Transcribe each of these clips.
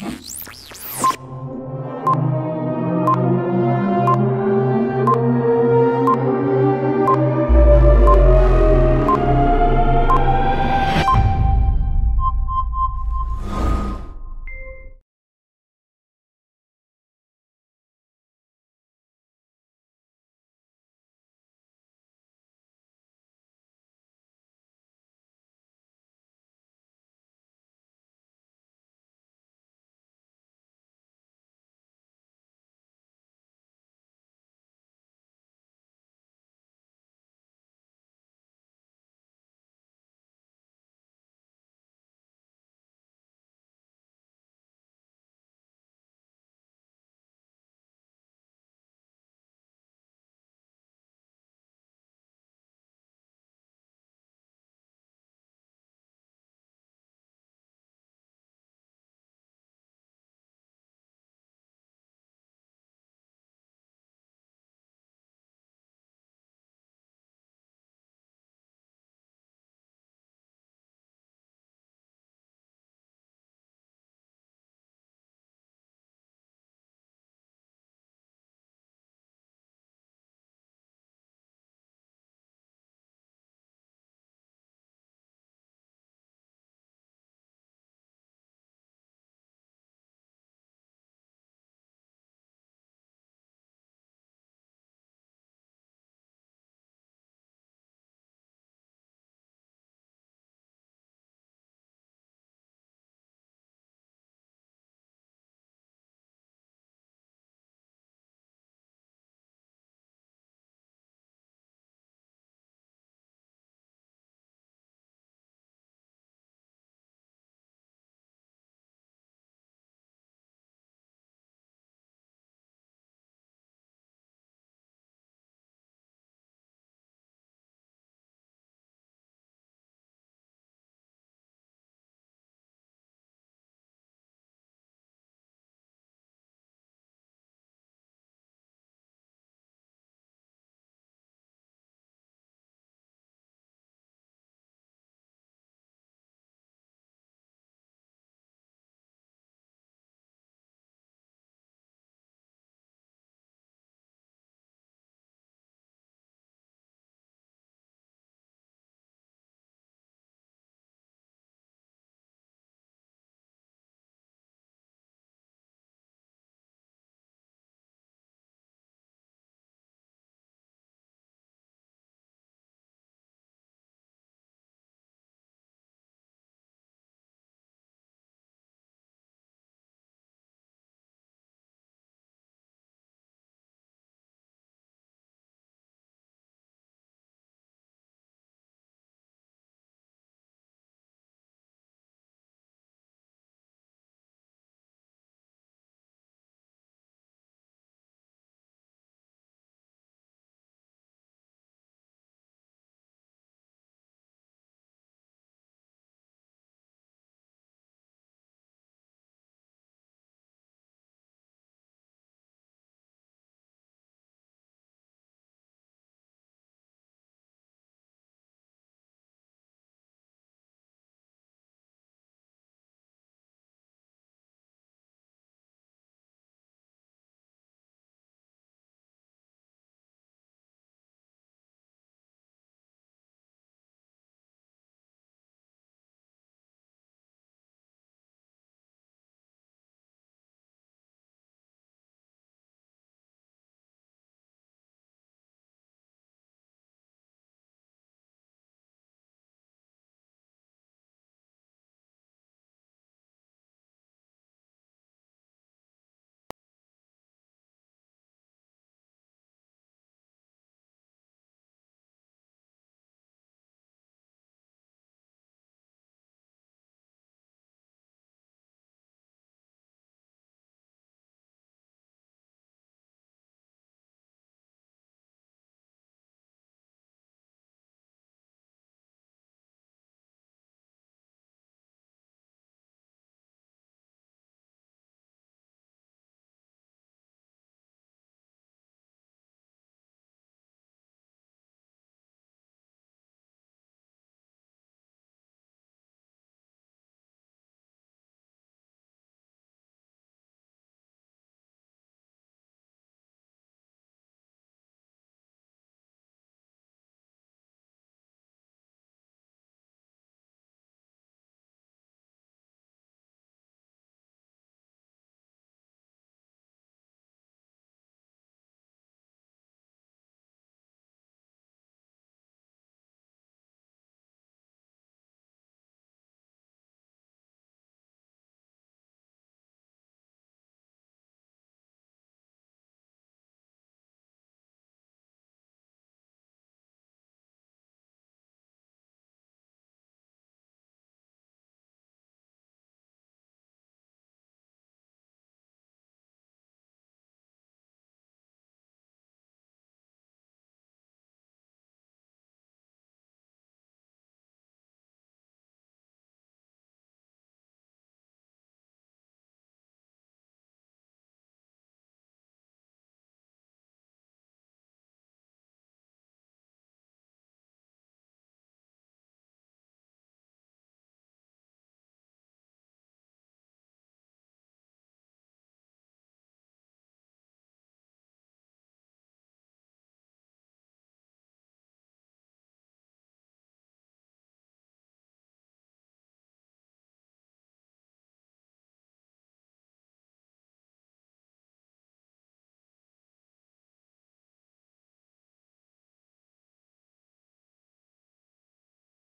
Yes.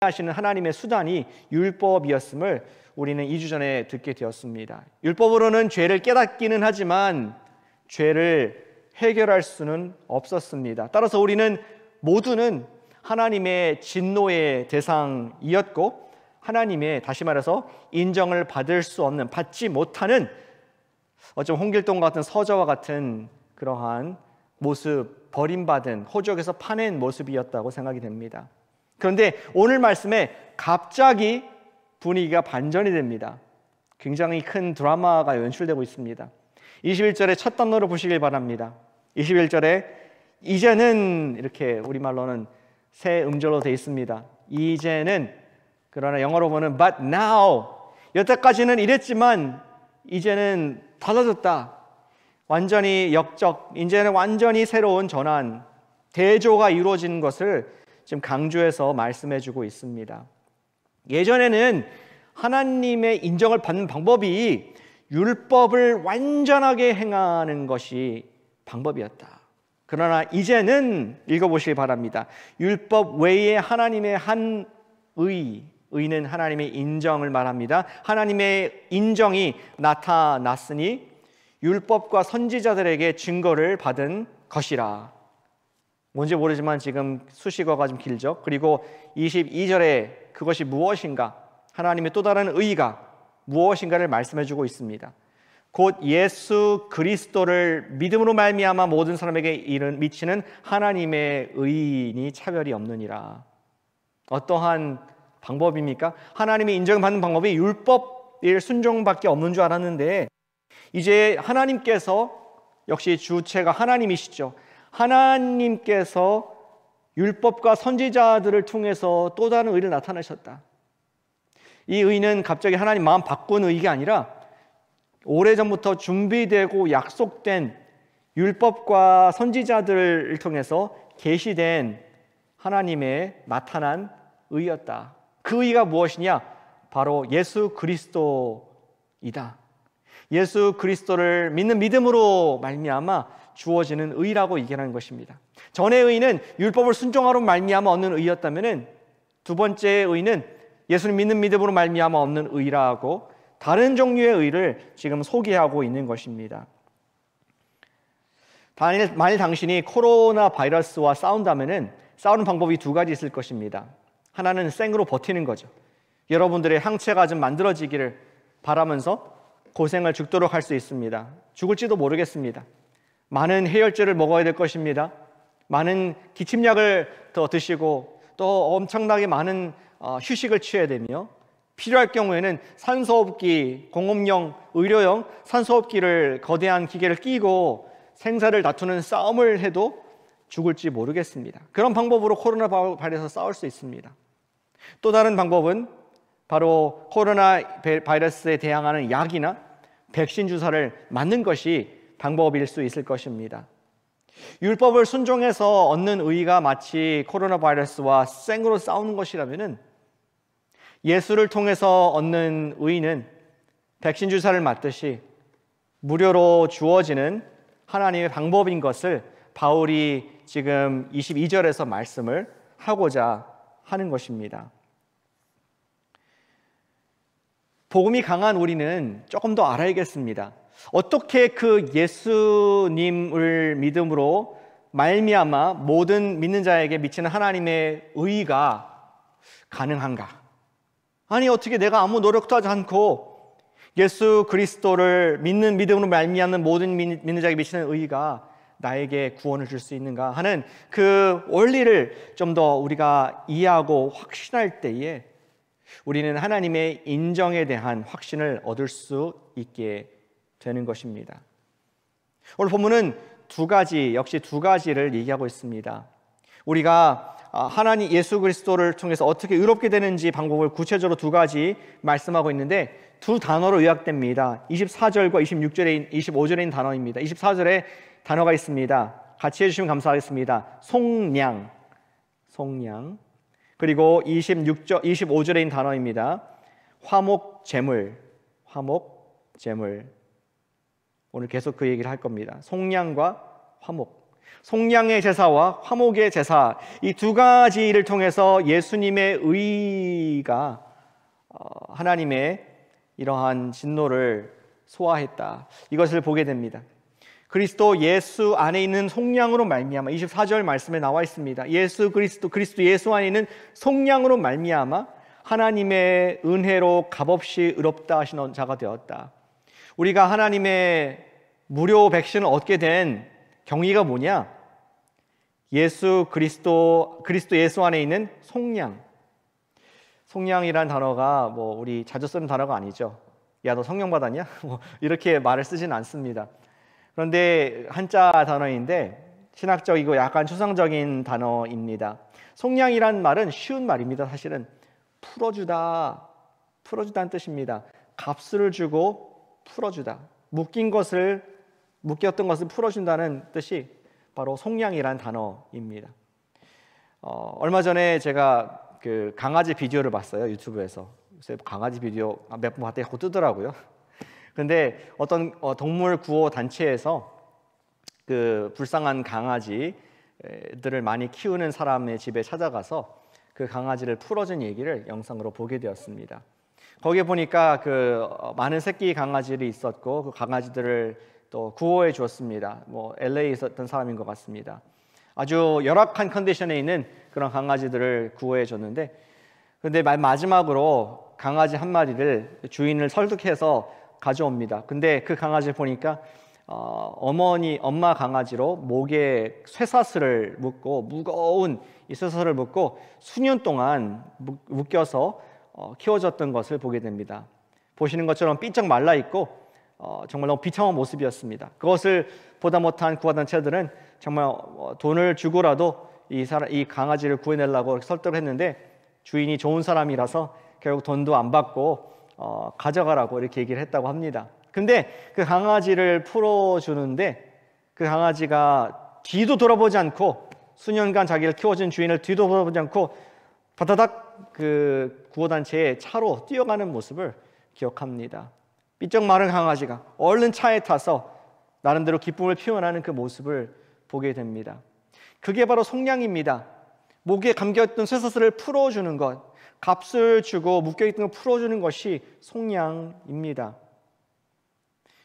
하시는 하나님의 수단이 율법이었음을 우리는 2주 전에 듣게 되었습니다. 율법으로는 죄를 깨닫기는 하지만 죄를 해결할 수는 없었습니다. 따라서 우리는 모두는 하나님의 진노의 대상이었고 하나님의 다시 말해서 인정을 받을 수 없는 받지 못하는 어쩜 홍길동 같은 서저와 같은 그러한 모습 버림받은 호적에서 파낸 모습이었다고 생각이 됩니다. 그런데 오늘 말씀에 갑자기 분위기가 반전이 됩니다. 굉장히 큰 드라마가 연출되고 있습니다. 21절의 첫 단어를 보시길 바랍니다. 21절에 이제는 이렇게 우리말로는 새 음절로 되어 있습니다. 이제는 그러나 영어로 보면 but now 여태까지는 이랬지만 이제는 달라졌다. 완전히 역적, 이제는 완전히 새로운 전환, 대조가 이루어진 것을 지금 강조해서 말씀해 주고 있습니다. 예전에는 하나님의 인정을 받는 방법이 율법을 완전하게 행하는 것이 방법이었다. 그러나 이제는 읽어보시기 바랍니다. 율법 외에 하나님의 한 의, 의는 하나님의 인정을 말합니다. 하나님의 인정이 나타났으니 율법과 선지자들에게 증거를 받은 것이라. 뭔지 모르지만 지금 수식어가 좀 길죠. 그리고 22절에 그것이 무엇인가? 하나님의 또 다른 의가 무엇인가를 말씀해 주고 있습니다. 곧 예수 그리스도를 믿음으로 말미암아 모든 사람에게 이른 미치는 하나님의 의인이 차별이 없느니라. 어떠한 방법입니까? 하나님이 인정받는 방법이 율법일 순종밖에 없는 줄 알았는데 이제 하나님께서 역시 주체가 하나님이시죠. 하나님께서 율법과 선지자들을 통해서 또 다른 의를 나타내셨다. 이 의는 갑자기 하나님 마음 바꾼 의가 아니라 오래전부터 준비되고 약속된 율법과 선지자들을 통해서 계시된 하나님의 나타난 의였다. 그 의가 무엇이냐? 바로 예수 그리스도이다. 예수 그리스도를 믿는 믿음으로 말미암아 주어지는 의라고 얘기하는 것입니다. 전의 의는 율법을 순종하로 말미암아 얻는 의였다면은 두번째 의는 예수를 믿는 믿음으로 말미암아 얻는 의라고 다른 종류의 의를 지금 소개하고 있는 것입니다. 만일, 만일 당신이 코로나 바이러스와 싸운다면은 싸우는 방법이 두 가지 있을 것입니다. 하나는 생으로 버티는 거죠. 여러분들의 항체가 좀 만들어지기를 바라면서 고생을 죽도록 할 수 있습니다. 죽을지도 모르겠습니다. 많은 해열제를 먹어야 될 것입니다. 많은 기침약을 더 드시고 또 엄청나게 많은 어, 휴식을 취해야 되며 필요할 경우에는 산소호흡기, 공업용, 의료용 산소호흡기를 거대한 기계를 끼고 생사를 다투는 싸움을 해도 죽을지 모르겠습니다. 그런 방법으로 코로나 바이러스 싸울 수 있습니다. 또 다른 방법은 바로 코로나 바이러스에 대항하는 약이나 백신 주사를 맞는 것이 방법일 수 있을 것입니다. 율법을 순종해서 얻는 의가 마치 코로나 바이러스와 생으로 싸우는 것이라면 예수를 통해서 얻는 의는 백신 주사를 맞듯이 무료로 주어지는 하나님의 방법인 것을 바울이 지금 22절에서 말씀을 하고자 하는 것입니다. 복음이 강한 우리는 조금 더 알아야겠습니다. 어떻게 그 예수님을 믿음으로 말미암아 모든 믿는 자에게 미치는 하나님의 의가 가능한가? 아니 어떻게 내가 아무 노력도 하지 않고 예수 그리스도를 믿는 믿음으로 말미암는 모든 믿는 자에게 미치는 의가 나에게 구원을 줄 수 있는가 하는 그 원리를 좀 더 우리가 이해하고 확신할 때에 우리는 하나님의 인정에 대한 확신을 얻을 수 있게 되는 것입니다. 오늘 본문은 두 가지, 역시 두 가지를 얘기하고 있습니다. 우리가 아, 하나님 예수 그리스도를 통해서 어떻게 의롭게 되는지 방법을 구체적으로 두 가지 말씀하고 있는데 두 단어로 요약됩니다. 24절과 26절에 25절에 단어입니다. 24절에 단어가 있습니다. 같이 해주시면 감사하겠습니다. 속량, 속량. 그리고 26절, 25절인 단어입니다. 화목 제물, 화목 제물. 오늘 계속 그 얘기를 할 겁니다. 속량과 화목. 속량의 제사와 화목의 제사. 이 두 가지를 통해서 예수님의 의가 어, 하나님의 이러한 진노를 소화했다. 이것을 보게 됩니다. 그리스도 예수 안에 있는 속량으로 말미암아 24절 말씀에 나와 있습니다. 예수 그리스도 그리스도 예수 안에 있는 속량으로 말미암아 하나님의 은혜로 값없이 의롭다 하시는 자가 되었다. 우리가 하나님의 무료 백신을 얻게 된 경위가 뭐냐? 예수 그리스도 그리스도 예수 안에 있는 속량. 속량이란 단어가 뭐 우리 자주 쓰는 단어가 아니죠. 야 너 성령 받았냐? 뭐 이렇게 말을 쓰진 않습니다. 그런데 한자 단어인데 신학적이고 약간 추상적인 단어입니다. 속량이란 말은 쉬운 말입니다. 사실은 풀어주다, 풀어주다는 뜻입니다. 값을 주고 풀어주다. 묶인 것을 묶였던 것을 풀어준다는 뜻이 바로 속량이란 단어입니다. 어, 얼마 전에 제가 그 강아지 비디오를 봤어요 유튜브에서. 강아지 비디오 몇 번 봤더니 자꾸 뜨더라고요. 근데 어떤 어, 동물 구호 단체에서 그 불쌍한 강아지들을 많이 키우는 사람의 집에 찾아가서 그 강아지를 풀어준 얘기를 영상으로 보게 되었습니다. 거기에 보니까 그 어, 많은 새끼 강아지들이 있었고 그 강아지들을 또 구호해 주었습니다. 뭐 LA에 있었던 사람인 것 같습니다. 아주 열악한 컨디션에 있는 그런 강아지들을 구호해 줬는데 근데 마지막으로 강아지 한 마리를 주인을 설득해서 가져옵니다. 근데 그 강아지 를 보니까 어, 어머니 엄마 강아지로 목에 쇠사슬을 묶고 무거운 이 쇠사슬을 묶고 수년 동안 묶여서 어, 키워졌던 것을 보게 됩니다. 보시는 것처럼 삐쩍 말라 있고 어, 정말 너무 비참한 모습이었습니다. 그것을 보다 못한 구하단체들은 정말 어, 돈을 주고라도 이, 사람, 이 강아지를 구해내려고 설득을 했는데 주인이 좋은 사람이라서 결국 돈도 안 받고 어, 가져가라고 이렇게 얘기를 했다고 합니다. 근데 그 강아지를 풀어주는데 그 강아지가 뒤도 돌아보지 않고 수년간 자기를 키워준 주인을 뒤도 돌아보지 않고 바다닥 그 구호단체의 차로 뛰어가는 모습을 기억합니다. 삐쩍 마른 강아지가 얼른 차에 타서 나름대로 기쁨을 표현하는 그 모습을 보게 됩니다. 그게 바로 속량입니다. 목에 감겼던 쇠사슬을 풀어주는 것, 값을 주고 묶여있던 걸 풀어주는 것이 속량입니다.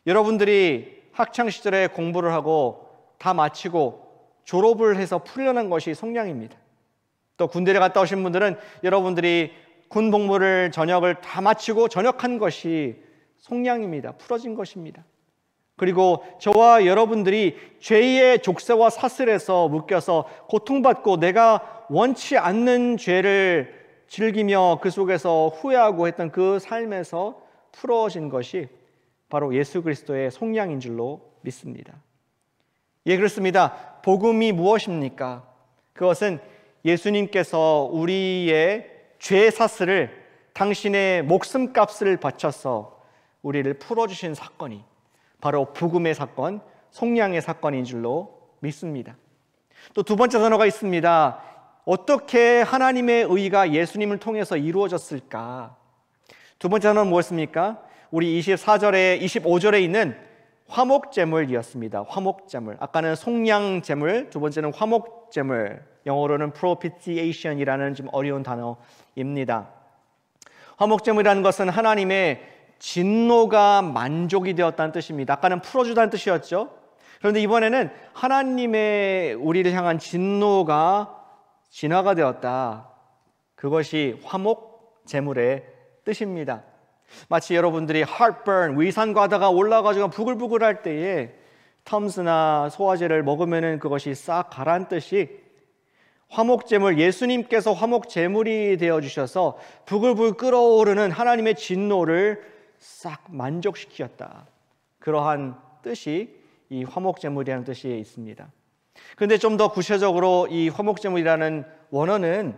여러분들이 학창시절에 공부를 하고 다 마치고 졸업을 해서 풀려난 것이 속량입니다. 또 군대를 갔다 오신 분들은 여러분들이 군 복무를 전역을 다 마치고 전역한 것이 속량입니다. 풀어진 것입니다. 그리고 저와 여러분들이 죄의 족쇄와 사슬에서 묶여서 고통받고 내가 원치 않는 죄를 즐기며 그 속에서 후회하고 했던 그 삶에서 풀어진 것이 바로 예수 그리스도의 속량인 줄로 믿습니다. 예, 그렇습니다. 복음이 무엇입니까? 그것은 예수님께서 우리의 죄 사슬을 당신의 목숨값을 바쳐서 우리를 풀어주신 사건이 바로 복음의 사건, 속량의 사건인 줄로 믿습니다. 또 두 번째 단어가 있습니다. 어떻게 하나님의 의가 예수님을 통해서 이루어졌을까? 두 번째는 무엇입니까? 우리 24절에 25절에 있는 화목제물이었습니다. 화목제물. 아까는 속량제물, 두 번째는 화목제물. 영어로는 propitiation이라는 좀 어려운 단어입니다. 화목제물이라는 것은 하나님의 진노가 만족이 되었다는 뜻입니다. 아까는 풀어주다는 뜻이었죠. 그런데 이번에는 하나님의 우리를 향한 진노가 진화가 되었다. 그것이 화목 재물의 뜻입니다. 마치 여러분들이 heartburn 위산 과다가 올라가지고 부글부글할 때에 텀스나 소화제를 먹으면 그것이 싹 가라앉듯이 화목 제물 예수님께서 화목 제물이 되어 주셔서 부글부글 끓어오르는 하나님의 진노를 싹 만족시키셨다. 그러한 뜻이 이 화목 제물이라는 뜻이 있습니다. 그런데 좀 더 구체적으로 이 화목제물이라는 원어는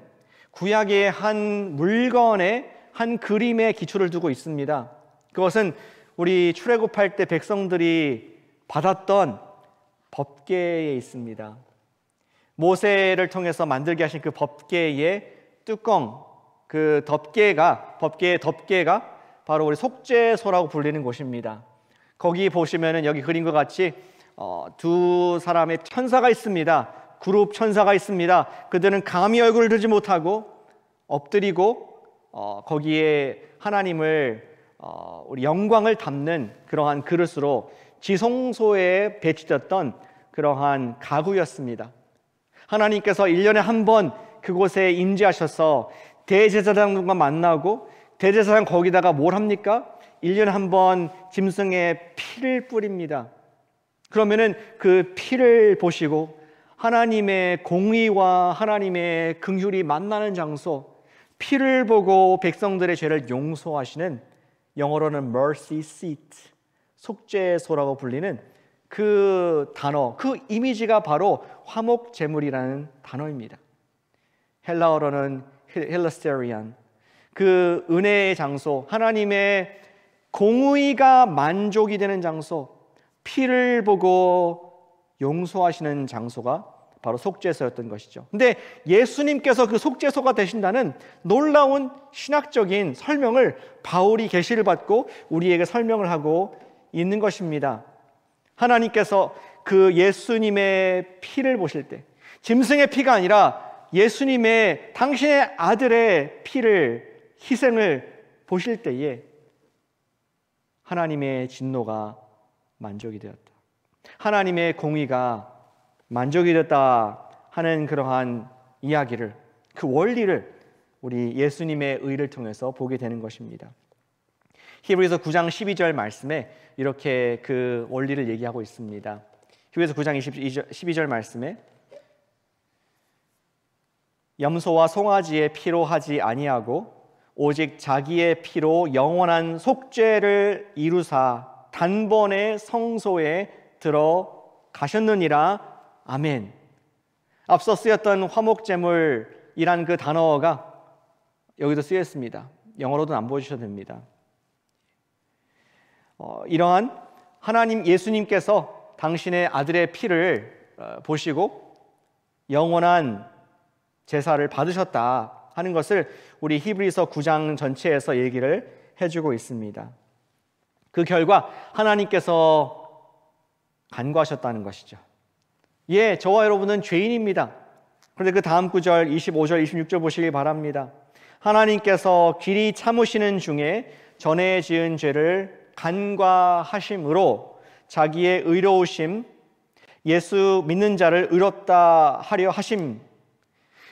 구약의 한 물건의 한그림의 기초를 두고 있습니다. 그것은 우리 출애굽할 때 백성들이 받았던 법계에 있습니다. 모세를 통해서 만들게 하신 그 법계의 뚜껑, 그 덮개가 법계의 덮개가 바로 우리 속죄소라고 불리는 곳입니다. 거기 보시면은 여기 그림과 같이 어, 두 사람의 천사가 있습니다. 그룹 천사가 있습니다. 그들은 감히 얼굴을 들지 못하고 엎드리고 어, 거기에 하나님을 어, 우리 영광을 담는 그러한 그릇으로 지성소에 배치됐던 그러한 가구였습니다. 하나님께서 1년에 한 번 그곳에 임재하셔서 대제사장과 만나고 대제사장 거기다가 뭘 합니까? 1년에 한 번 짐승의 피를 뿌립니다. 그러면은 그 피를 보시고 하나님의 공의와 하나님의 긍휼이 만나는 장소, 피를 보고 백성들의 죄를 용서하시는 영어로는 mercy seat, 속죄소라고 불리는 그 단어, 그 이미지가 바로 화목 제물이라는 단어입니다. 헬라어로는 헬라스테리안, 그 은혜의 장소, 하나님의 공의가 만족이 되는 장소, 피를 보고 용서하시는 장소가 바로 속죄소였던 것이죠. 근데 예수님께서 그 속죄소가 되신다는 놀라운 신학적인 설명을 바울이 계시를 받고 우리에게 설명을 하고 있는 것입니다. 하나님께서 그 예수님의 피를 보실 때 짐승의 피가 아니라 예수님의 당신의 아들의 피를 희생을 보실 때에 하나님의 진노가 만족이 되었다. 하나님의 공의가 만족이 됐다 하는 그러한 이야기를 그 원리를 우리 예수님의 의를 통해서 보게 되는 것입니다. 히브리서 9장 12절 말씀에 이렇게 그 원리를 얘기하고 있습니다. 히브리서 9장 12절 말씀에 염소와 송아지의 피로 하지 아니하고 오직 자기의 피로 영원한 속죄를 이루사 단번에 성소에 들어가셨느니라. 아멘. 앞서 쓰였던 화목제물이란 그 단어가 여기도 쓰였습니다. 영어로도 안 보여주셔도 됩니다. 어, 이러한 하나님 예수님께서 당신의 아들의 피를 어, 보시고 영원한 제사를 받으셨다 하는 것을 우리 히브리서 9장 전체에서 얘기를 해주고 있습니다. 그 결과 하나님께서 간과하셨다는 것이죠. 예, 저와 여러분은 죄인입니다. 그런데 그 다음 구절 25절 26절 보시길 바랍니다. 하나님께서 길이 참으시는 중에 전에 지은 죄를 간과하심으로 자기의 의로우심 예수 믿는 자를 의롭다 하려 하심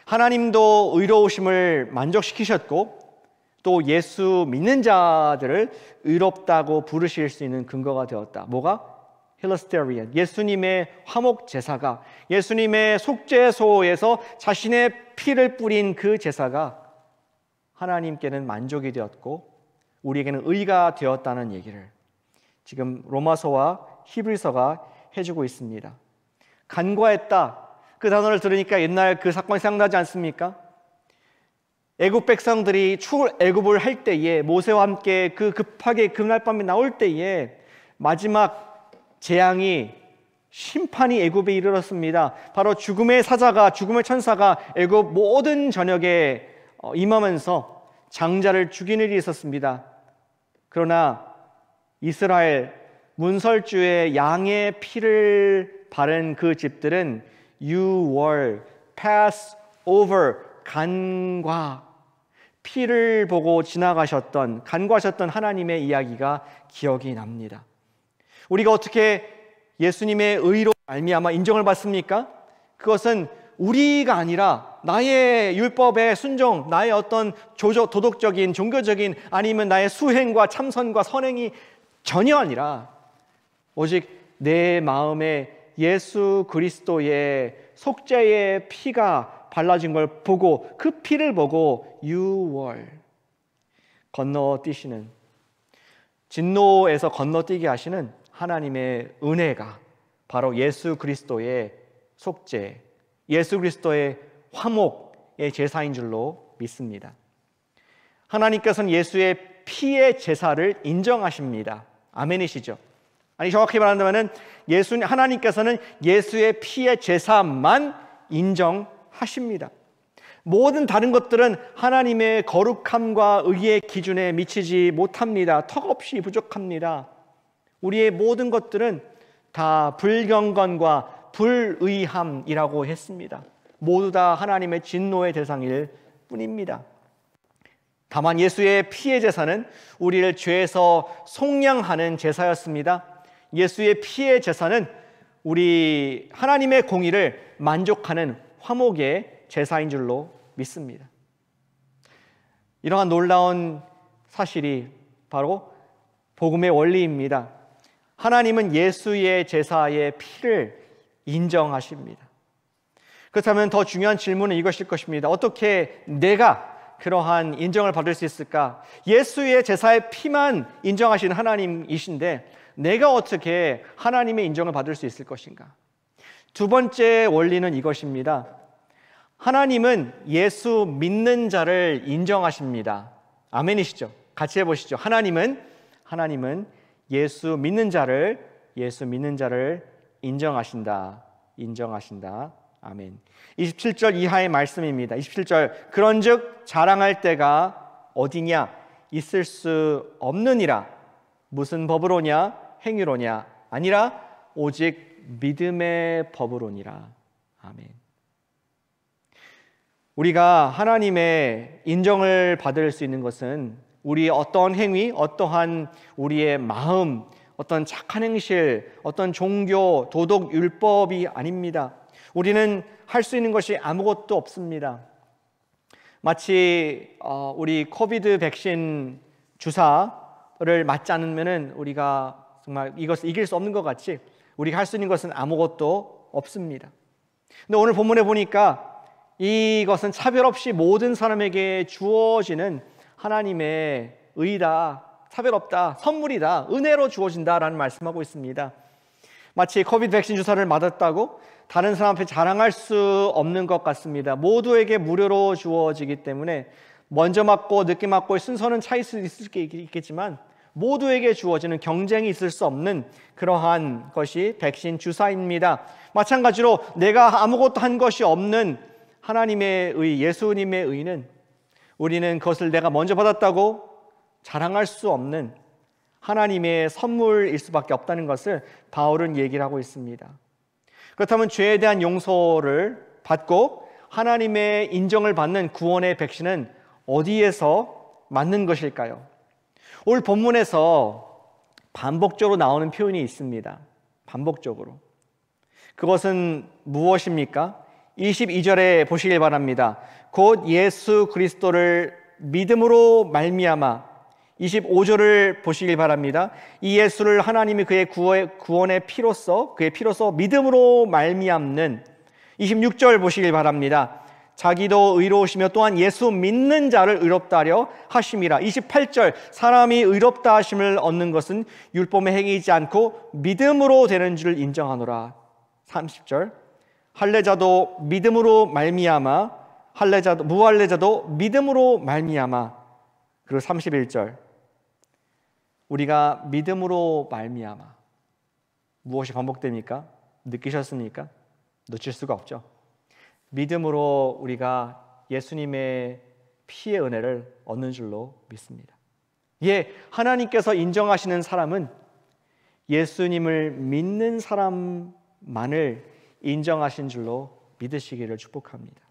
하나님도 의로우심을 만족시키셨고 또 예수 믿는 자들을 의롭다고 부르실 수 있는 근거가 되었다. 뭐가? 힐러스테리언, 예수님의 화목 제사가 예수님의 속죄소에서 자신의 피를 뿌린 그 제사가 하나님께는 만족이 되었고 우리에게는 의가 되었다는 얘기를 지금 로마서와 히브리서가 해주고 있습니다. 간과했다. 그 단어를 들으니까 옛날 그 사건이 생각나지 않습니까? 애굽 백성들이 출애 굽을할 때에 모세와 함께 그 급하게 그날 밤에 나올 때에 마지막 재앙이 심판이 애굽에 이르렀습니다. 바로 죽음의 사자가 죽음의 천사가 애굽 모든 전역에 어, 임하면서 장자를 죽인 일이 있었습니다. 그러나 이스라엘 문설주의 양의 피를 바른 그 집들은 유월, 패스오버, 간과 피를 보고 지나가셨던 간과하셨던 하나님의 이야기가 기억이 납니다. 우리가 어떻게 예수님의 의로 알미암아 인정을 받습니까? 그것은 우리가 아니라 나의 율법의 순종, 나의 어떤 조조, 도덕적인, 종교적인 아니면 나의 수행과 참선과 선행이 전혀 아니라 오직 내 마음에 예수 그리스도의 속죄의 피가 발라진 걸 보고 그 피를 보고 유월 건너뛰시는 진노에서 건너뛰게 하시는 하나님의 은혜가 바로 예수 그리스도의 속죄, 예수 그리스도의 화목의 제사인 줄로 믿습니다. 하나님께서는 예수의 피의 제사를 인정하십니다. 아멘이시죠? 아니 정확히 말한다면은 예수 하나님께서는 예수의 피의 제사만 인정 하십니다. 모든 다른 것들은 하나님의 거룩함과 의의 기준에 미치지 못합니다. 턱없이 부족합니다. 우리의 모든 것들은 다 불경건과 불의함이라고 했습니다. 모두 다 하나님의 진노의 대상일 뿐입니다. 다만 예수의 피해 제사는 우리를 죄에서 속량하는 제사였습니다. 예수의 피해 제사는 우리 하나님의 공의를 만족하는 화목의 제사인 줄로 믿습니다. 이러한 놀라운 사실이 바로 복음의 원리입니다. 하나님은 예수의 제사의 피를 인정하십니다. 그렇다면 더 중요한 질문은 이것일 것입니다. 어떻게 내가 그러한 인정을 받을 수 있을까? 예수의 제사의 피만 인정하신 하나님이신데 내가 어떻게 하나님의 인정을 받을 수 있을 것인가? 두 번째 원리는 이것입니다. 하나님은 예수 믿는 자를 인정하십니다. 아멘이시죠? 같이 해보시죠. 하나님은 하나님은 예수 믿는 자를 예수 믿는 자를 인정하신다. 인정하신다. 아멘. 27절 이하의 말씀입니다. 27절 그런즉 자랑할 때가 어디냐 있을 수 없느니라 무슨 법으로냐 행위로냐 아니라 오직 믿음의 법으로니라. 아멘. 우리가 하나님의 인정을 받을 수 있는 것은 우리 어떤 행위, 어떠한 우리의 마음, 어떤 착한 행실, 어떤 종교, 도덕, 율법이 아닙니다. 우리는 할 수 있는 것이 아무것도 없습니다. 마치 어, 우리 코비드 백신 주사를 맞지 않으면 우리가 정말 이것을 이길 수 없는 것 같이 우리가 할 수 있는 것은 아무것도 없습니다. 근데 오늘 본문에 보니까 이것은 차별 없이 모든 사람에게 주어지는 하나님의 의다, 차별 없다, 선물이다, 은혜로 주어진다라는 말씀하고 있습니다. 마치 코비드 백신 주사를 맞았다고 다른 사람 앞에 자랑할 수 없는 것 같습니다. 모두에게 무료로 주어지기 때문에 먼저 맞고 늦게 맞고의 순서는 차일 수 있을 게 있겠지만 모두에게 주어지는 경쟁이 있을 수 없는 그러한 것이 백신 주사입니다. 마찬가지로 내가 아무것도 한 것이 없는 하나님의 의, 예수님의 의는 우리는 그것을 내가 먼저 받았다고 자랑할 수 없는 하나님의 선물일 수밖에 없다는 것을 바울은 얘기를 하고 있습니다. 그렇다면 죄에 대한 용서를 받고 하나님의 인정을 받는 구원의 백신은 어디에서 맞는 것일까요? 오늘 본문에서 반복적으로 나오는 표현이 있습니다. 반복적으로. 그것은 무엇입니까? 22절에 보시길 바랍니다. 곧 예수 그리스도를 믿음으로 말미암아 25절을 보시길 바랍니다. 이 예수를 하나님이 그의 구원의 피로써 그의 피로써 믿음으로 말미암는 26절 보시길 바랍니다. 자기도 의로우시며 또한 예수 믿는 자를 의롭다 하려 하심이라. 28절 사람이 의롭다 하심을 얻는 것은 율법의 행위이지 않고 믿음으로 되는 줄 인정하노라. 30절 할례자도 믿음으로 말미암아 할례자도 무할례자도 믿음으로 말미암아 그리고 31절 우리가 믿음으로 말미암아 무엇이 반복됩니까? 느끼셨습니까? 놓칠 수가 없죠. 믿음으로 우리가 예수님의 피의 은혜를 얻는 줄로 믿습니다. 예, 하나님께서 인정하시는 사람은 예수님을 믿는 사람만을 인정하신 줄로 믿으시기를 축복합니다.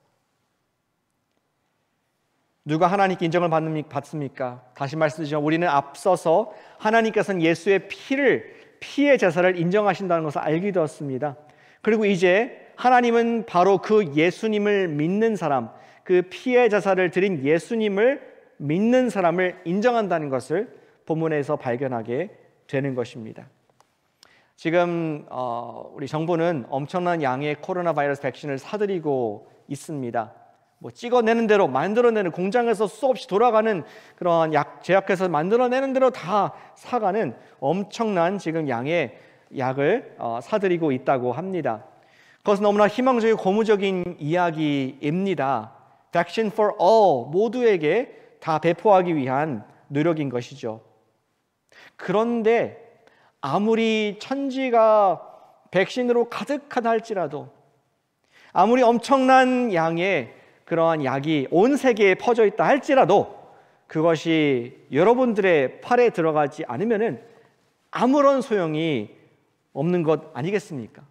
누가 하나님께 인정을 받습니까? 다시 말씀드리지만 우리는 앞서서 하나님께서는 예수의 피를 피의 제사를 인정하신다는 것을 알게 되었습니다. 그리고 이제 하나님은 바로 그 예수님을 믿는 사람, 그 피의 제사를 드린 예수님을 믿는 사람을 인정한다는 것을 본문에서 발견하게 되는 것입니다. 지금 어, 우리 정부는 엄청난 양의 코로나 바이러스 백신을 사들이고 있습니다. 뭐 찍어내는 대로 만들어내는 공장에서 수없이 돌아가는 그런 약 제약회사 만들어내는 대로 다 사가는 엄청난 지금 양의 약을 어, 사들이고 있다고 합니다. 그것은 너무나 희망적이고 고무적인 이야기입니다. Vaccine for all 모두에게 다 배포하기 위한 노력인 것이죠. 그런데 아무리 천지가 백신으로 가득하다 할지라도 아무리 엄청난 양의 그러한 약이 온 세계에 퍼져 있다 할지라도 그것이 여러분들의 팔에 들어가지 않으면은 아무런 소용이 없는 것 아니겠습니까?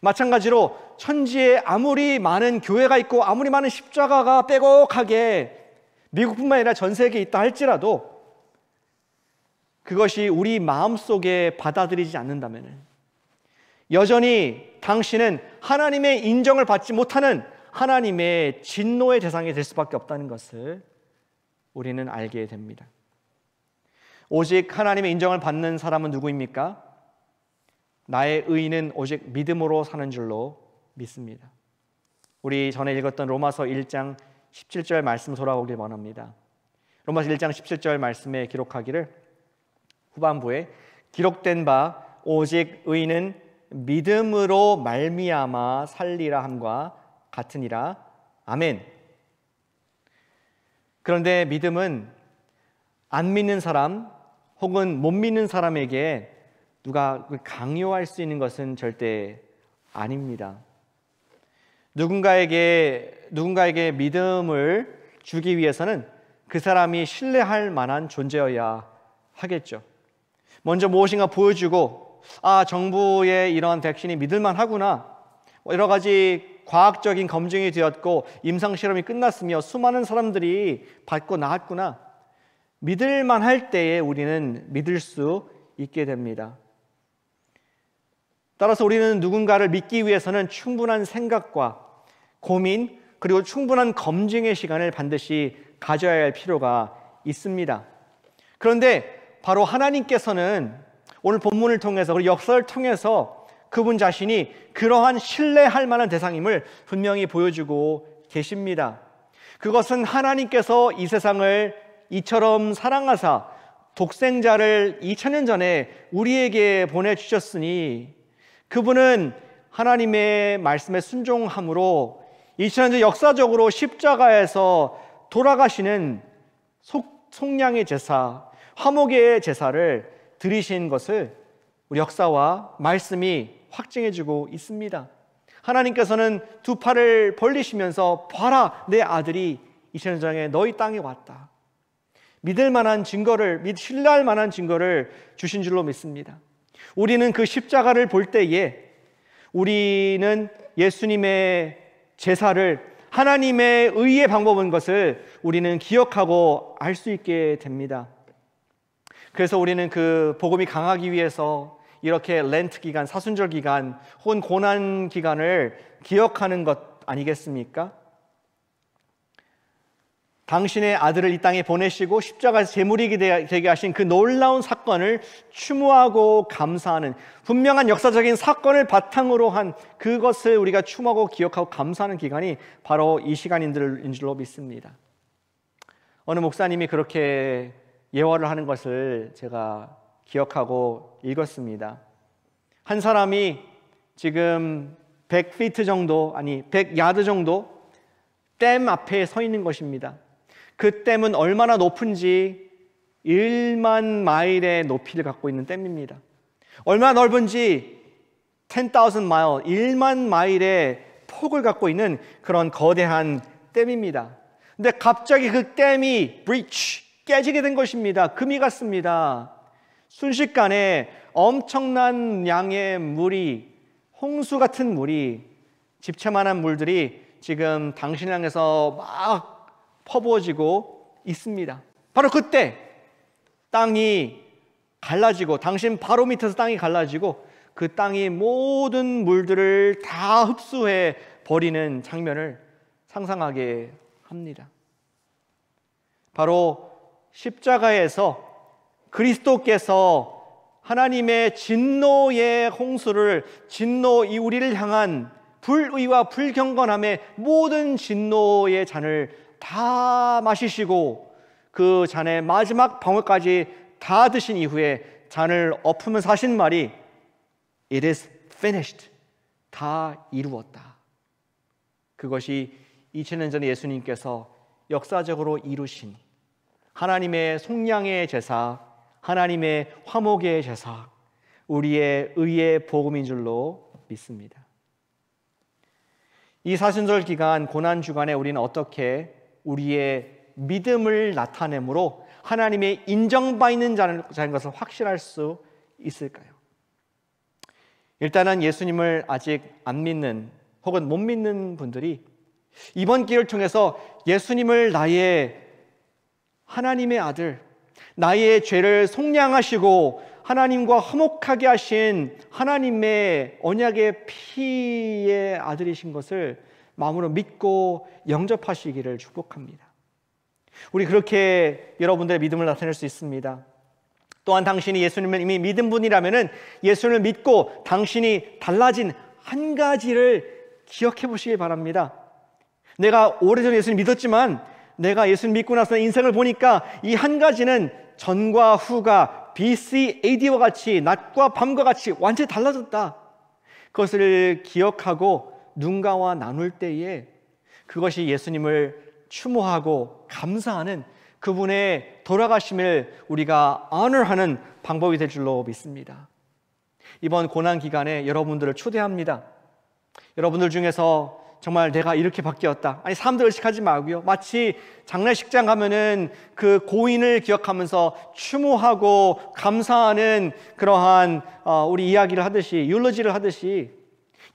마찬가지로 천지에 아무리 많은 교회가 있고 아무리 많은 십자가가 빼곡하게 미국뿐만 아니라 전 세계에 있다 할지라도 그것이 우리 마음속에 받아들이지 않는다면 여전히 당신은 하나님의 인정을 받지 못하는 하나님의 진노의 대상이 될 수밖에 없다는 것을 우리는 알게 됩니다. 오직 하나님의 인정을 받는 사람은 누구입니까? 나의 의인은 오직 믿음으로 사는 줄로 믿습니다. 우리 전에 읽었던 로마서 1장 17절 말씀 돌아오길 원합니다. 로마서 1장 17절 말씀에 기록하기를 후반부에 기록된 바 오직 의인은 믿음으로 말미암아 살리라 함과 같으니라 아멘. 그런데 믿음은 안 믿는 사람 혹은 못 믿는 사람에게 누가 강요할 수 있는 것은 절대 아닙니다. 누군가에게 누군가에게 믿음을 주기 위해서는 그 사람이 신뢰할 만한 존재여야 하겠죠. 먼저 무엇인가 보여주고 아 정부의 이러한 백신이 믿을만 하구나 뭐 여러 가지 과학적인 검증이 되었고 임상 실험이 끝났으며 수많은 사람들이 받고 나왔구나 믿을만 할 때에 우리는 믿을 수 있게 됩니다. 따라서 우리는 누군가를 믿기 위해서는 충분한 생각과 고민 그리고 충분한 검증의 시간을 반드시 가져야 할 필요가 있습니다. 그런데 바로 하나님께서는 오늘 본문을 통해서 그리고 역사를 통해서 그분 자신이 그러한 신뢰할 만한 대상임을 분명히 보여주고 계십니다. 그것은 하나님께서 이 세상을 이처럼 사랑하사 독생자를 2000년 전에 우리에게 보내주셨으니 그분은 하나님의 말씀에 순종함으로 2000년 전 역사적으로 십자가에서 돌아가시는 속, 속량의 제사, 화목의 제사를 드리신 것을 우리 역사와 말씀이 확증해 주고 있습니다. 하나님께서는 두 팔을 벌리시면서 봐라 내 아들이 이 세상에 너희 땅에 왔다. 믿을 만한 증거를 믿 신뢰할 만한 증거를 주신 줄로 믿습니다. 우리는 그 십자가를 볼 때에 우리는 예수님의 제사를 하나님의 의의 방법인 것을 우리는 기억하고 알 수 있게 됩니다. 그래서 우리는 그 복음이 강하기 위해서 이렇게 렌트 기간, 사순절 기간 혹은 고난 기간을 기억하는 것 아니겠습니까? 당신의 아들을 이 땅에 보내시고 십자가에서 제물이 되게 하신 그 놀라운 사건을 추모하고 감사하는 분명한 역사적인 사건을 바탕으로 한 그것을 우리가 추모하고 기억하고 감사하는 기간이 바로 이 시간인 줄로 믿습니다. 어느 목사님이 그렇게 예화를 하는 것을 제가 기억하고 읽었습니다. 한 사람이 지금 100피트 정도, 아니 100야드 정도 댐 앞에 서 있는 것입니다. 그 댐은 얼마나 높은지 1만 마일의 높이를 갖고 있는 댐입니다. 얼마나 넓은지 10,000 마일, 1만 마일의 폭을 갖고 있는 그런 거대한 댐입니다. 근데 갑자기 그 댐이 브리치, 깨지게 된 것입니다. 금이 갔습니다. 순식간에 엄청난 양의 물이 홍수 같은 물이 집채만한 물들이 지금 당신을 향해서 막 퍼부어지고 있습니다. 바로 그때 땅이 갈라지고 당신 바로 밑에서 땅이 갈라지고 그 땅이 모든 물들을 다 흡수해 버리는 장면을 상상하게 합니다. 바로 십자가에서 그리스도께서 하나님의 진노의 홍수를 진노 이 우리를 향한 불의와 불경건함의 모든 진노의 잔을 다 마시시고 그 잔의 마지막 방울까지 다 드신 이후에 잔을 엎으면서 하신 말이 It is finished. 다 이루었다. 그것이 2000년 전에 예수님께서 역사적으로 이루신 하나님의 속량의 제사, 하나님의 화목의 제사, 우리의 의의 복음인 줄로 믿습니다. 이 사순절 기간 고난 주간에 우리는 어떻게 우리의 믿음을 나타내므로 하나님의 인정받는 자인 것을 확실할 수 있을까요? 일단은 예수님을 아직 안 믿는 혹은 못 믿는 분들이 이번 기회를 통해서 예수님을 나의 하나님의 아들, 나의 죄를 속량하시고 하나님과 화목하게 하신 하나님의 언약의 피의 아들이신 것을 마음으로 믿고 영접하시기를 축복합니다. 우리 그렇게 여러분들의 믿음을 나타낼 수 있습니다. 또한 당신이 예수님을 이미 믿은 분이라면 예수를 믿고 당신이 달라진 한 가지를 기억해 보시길 바랍니다. 내가 오래전 예수님 믿었지만 내가 예수 믿고 나서 인생을 보니까 이 한 가지는 전과 후가 BC AD와 같이 낮과 밤과 같이 완전히 달라졌다. 그것을 기억하고 누군가와 나눌 때에 그것이 예수님을 추모하고 감사하는 그분의 돌아가심을 우리가 honor하는 방법이 될 줄로 믿습니다. 이번 고난 기간에 여러분들을 초대합니다. 여러분들 중에서 정말 내가 이렇게 바뀌었다. 아니, 사람들 의식하지 말고요. 마치 장례식장 가면은 그 고인을 기억하면서 추모하고 감사하는 그러한 어, 우리 이야기를 하듯이, 율러지를 하듯이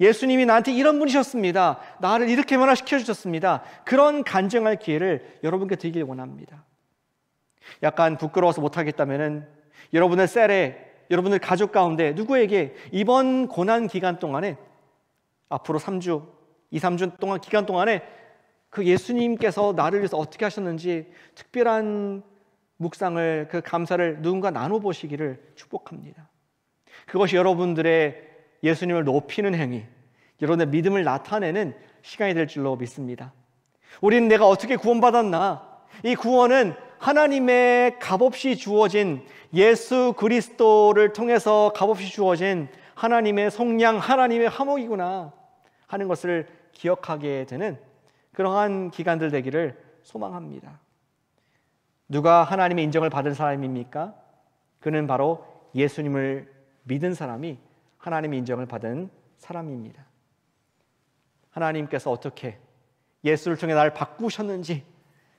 예수님이 나한테 이런 분이셨습니다. 나를 이렇게 변화시켜 주셨습니다. 그런 간증할 기회를 여러분께 드리길 원합니다. 약간 부끄러워서 못하겠다면은 여러분의 셀에 여러분들 가족 가운데 누구에게 이번 고난 기간 동안에 앞으로 3주, 2, 3주 동안 기간 동안에 그 예수님께서 나를 위해서 어떻게 하셨는지 특별한 묵상을 그 감사를 누군가 나눠 보시기를 축복합니다. 그것이 여러분들의 예수님을 높이는 행위, 여러분의 믿음을 나타내는 시간이 될 줄로 믿습니다. 우리는 내가 어떻게 구원받았나? 이 구원은 하나님의 값없이 주어진 예수 그리스도를 통해서 값없이 주어진 하나님의 성량, 하나님의 화목이구나 하는 것을 기억하게 되는 그러한 기간들 되기를 소망합니다. 누가 하나님의 인정을 받은 사람입니까? 그는 바로 예수님을 믿은 사람이 하나님의 인정을 받은 사람입니다. 하나님께서 어떻게 예수를 통해 나를 바꾸셨는지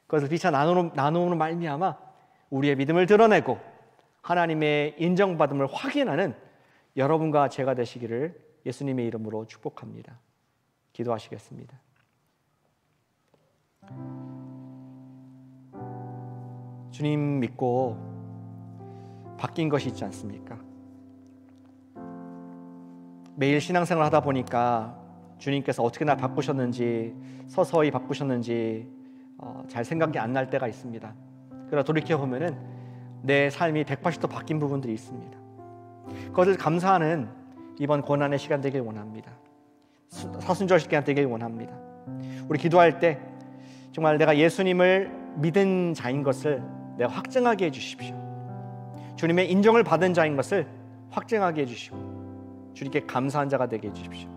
그것을 비차 나눔으 말미암아 우리의 믿음을 드러내고 하나님의 인정받음을 확인하는 여러분과 제가 되시기를 예수님의 이름으로 축복합니다. 기도하시겠습니다. 주님 믿고 바뀐 것이 있지 않습니까? 매일 신앙생활 하다 보니까 주님께서 어떻게 날 바꾸셨는지 서서히 바꾸셨는지 어, 잘 생각이 안 날 때가 있습니다. 그러나 돌이켜 보면은 내 삶이 180도 바뀐 부분들이 있습니다. 그것을 감사하는 이번 고난의 시간 되길 원합니다. 사순절 시간 되길 원합니다. 우리 기도할 때 정말 내가 예수님을 믿은 자인 것을 내가 확증하게 해주십시오. 주님의 인정을 받은 자인 것을 확증하게 해주시고 주님께 감사한 자가 되게 해주십시오.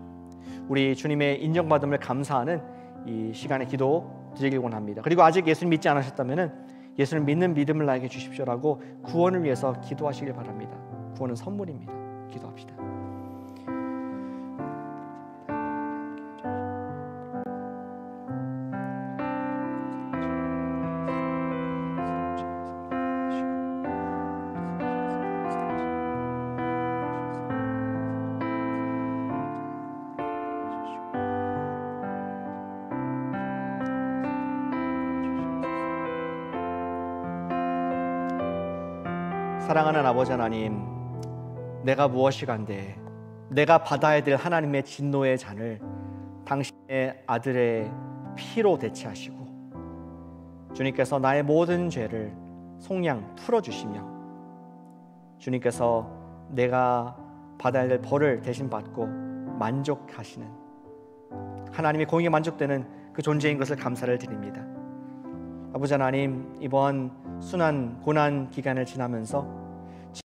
우리 주님의 인정받음을 감사하는 이 시간의 기도 드리길 원합니다. 그리고 아직 예수님 믿지 않으셨다면은 예수를 믿는 믿음을 나에게 주십시오라고 구원을 위해서 기도하시길 바랍니다. 구원은 선물입니다. 기도합시다. 사랑하는 아버지 하나님, 내가 무엇이 간데 내가 받아야 될 하나님의 진노의 잔을 당신의 아들의 피로 대체하시고 주님께서 나의 모든 죄를 속량 풀어주시며 주님께서 내가 받아야 될 벌을 대신 받고 만족하시는 하나님의 공의에 만족되는 그 존재인 것을 감사를 드립니다. 아버지 하나님 이번 순한 고난 기간을 지나면서